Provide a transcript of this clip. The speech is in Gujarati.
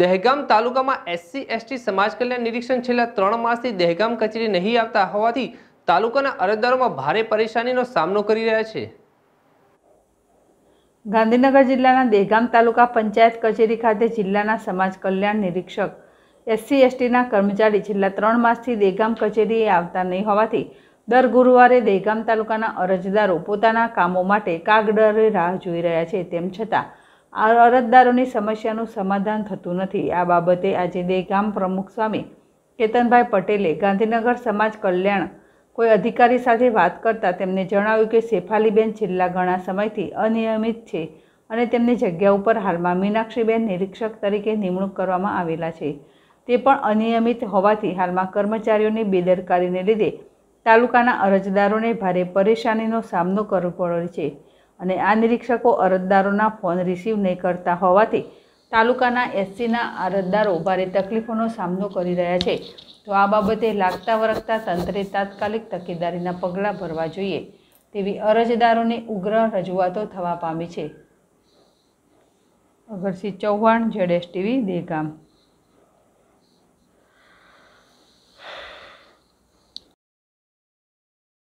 દહેગામ તાલુકામાં એસસી એસટી સમાજ કલ્યાણ નિરીક્ષણ છેલ્લા ત્રણ માસથી દહેગામ કચેરી નહીં આવતા હોવાથી તાલુકાના અરજદારોમાં ભારે પરેશાનીનો સામનો કરી રહ્યા છે ગાંધીનગર જિલ્લાના દહેગામ તાલુકા પંચાયત કચેરી ખાતે જિલ્લાના સમાજ કલ્યાણ નિરીક્ષક એસસી એસટીના કર્મચારી છેલ્લા ત્રણ માસથી દહેગામ કચેરીએ આવતા નહીં હોવાથી દર ગુરુવારે દહેગામ તાલુકાના અરજદારો પોતાના કામો માટે કાગડરે રાહ જોઈ રહ્યા છે તેમ છતાં આ અરજદારોની સમસ્યાનું સમાધાન થતું નથી આ બાબતે આજે દેગામ પ્રમુખ સ્વામી કેતનભાઈ પટેલે ગાંધીનગર સમાજ કલ્યાણ કોઈ અધિકારી સાથે વાત કરતાં તેમને જણાવ્યું કે શેફાલીબેન છેલ્લા ઘણા સમયથી અનિયમિત છે અને તેમની જગ્યા ઉપર હાલમાં મીનાક્ષીબેન નિરીક્ષક તરીકે નિમણૂક કરવામાં આવેલા છે તે પણ અનિયમિત હોવાથી હાલમાં કર્મચારીઓની બેદરકારીને લીધે તાલુકાના અરજદારોને ભારે પરેશાનીનો સામનો કરવો પડ્યો છે અને આ નિરીક્ષકો અરજદારોના ફોન રિસીવ નહીં કરતા હોવાથી તાલુકાના એસસીના અરજદારો ભારે તકલીફોનો સામનો કરી રહ્યા છે તો આ બાબતે લાગતા વરગતા તંત્રે તાત્કાલિક તકેદારીના પગલાં ભરવા જોઈએ તેવી અરજદારોની ઉગ્ર રજૂઆતો થવા પામી છે અગરસિંહ ચૌહાણ જેડેશ ટીવી દેગામ